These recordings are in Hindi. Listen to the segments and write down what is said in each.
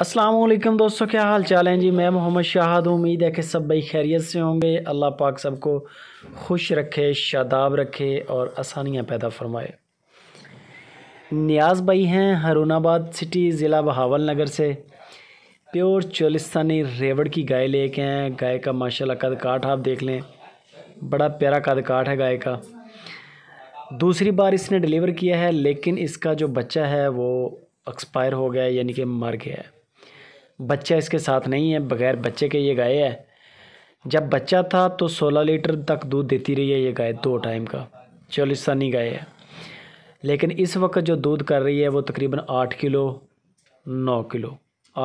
असलम दोस्तों क्या हाल चाल हैं जी मैं मोहम्मद शाहद उम्मीद है कि सब भाई खैरियत से होंगे अल्लाह पाक सबको खुश रखे शादाब रखे और आसानियाँ पैदा फरमाए न्याज भाई हैं हरूनाबाद सिटी ज़िला बहावल नगर से प्योर चोलिस्तानी रेवड़ की गाय लेके हैं गाय का माशाल्लाह कद काट आप देख लें बड़ा प्यारा कद काट है गाय का दूसरी बार इसने डिलीवर किया है लेकिन इसका जो बच्चा है वो एक्सपायर हो गया यानी कि मर गया है बच्चा इसके साथ नहीं है बगैर बच्चे के ये गाय है जब बच्चा था तो 16 लीटर तक दूध देती रही है ये गाय दो टाइम का चौलिस्तानी गाय है लेकिन इस वक्त जो दूध कर रही है वो तकरीबन आठ किलो नौ किलो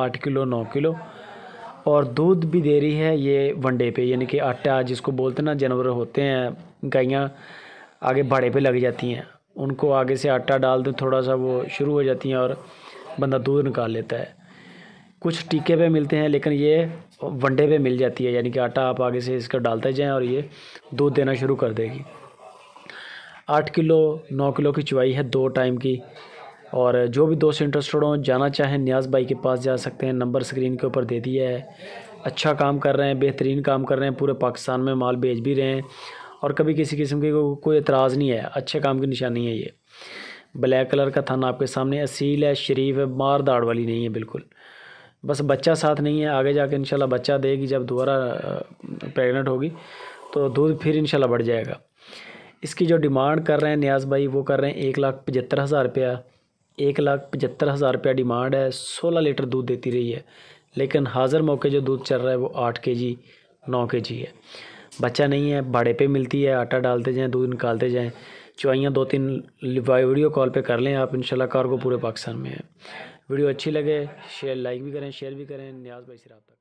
आठ किलो नौ किलो और दूध भी दे रही है ये वनडे पे यानी कि आटा जिसको बोलते ना जानवर होते हैं गायियाँ आगे भाड़े पे लग जाती हैं उनको आगे से आटा डाल दें थोड़ा सा वो शुरू हो जाती हैं और बंदा दूध निकाल लेता है कुछ टीके पे मिलते हैं लेकिन ये वनडे पे मिल जाती है यानी कि आटा आप आगे से इसका डालते जाएँ और ये दूध देना शुरू कर देगी आठ किलो नौ किलो की चवाई है दो टाइम की और जो भी दोस्त इंटरेस्टेड हों जाना चाहें न्याज भाई के पास जा सकते हैं नंबर स्क्रीन के ऊपर दे दिया है अच्छा काम कर रहे हैं बेहतरीन काम कर रहे हैं पूरे पाकिस्तान में माल बेच भी रहे हैं और कभी किसी किस्म के को, कोई एतराज़ नहीं है अच्छे काम की निशानी है ये ब्लैक कलर का थाना आपके सामने असील है शरीफ है मार दाड़ वाली नहीं है बिल्कुल बस बच्चा साथ नहीं है आगे जाके इंशाल्लाह बच्चा देगी जब दोबारा प्रेग्नेंट होगी तो दूध फिर इंशाल्लाह बढ़ जाएगा इसकी जो डिमांड कर रहे हैं न्याज भाई वो कर रहे हैं एक लाख पचहत्तर हज़ार रुपया एक लाख पचहत्तर हज़ार रुपया डिमांड है सोलह लीटर दूध देती रही है लेकिन हाज़र मौके जो दूध चल रहा है वो आठ के जी नौ के जी है बच्चा नहीं है भाड़े पर मिलती है आटा डालते जाएँ दूध निकालते जाएँ चुवाइयाँ दो तीन वीडियो कॉल पर कर लें आप इंशाल्लाह कार्गो पूरे पाकिस्तान में है वीडियो अच्छी लगे शेयर लाइक भी करें शेयर भी करें न्याज भाई से रबा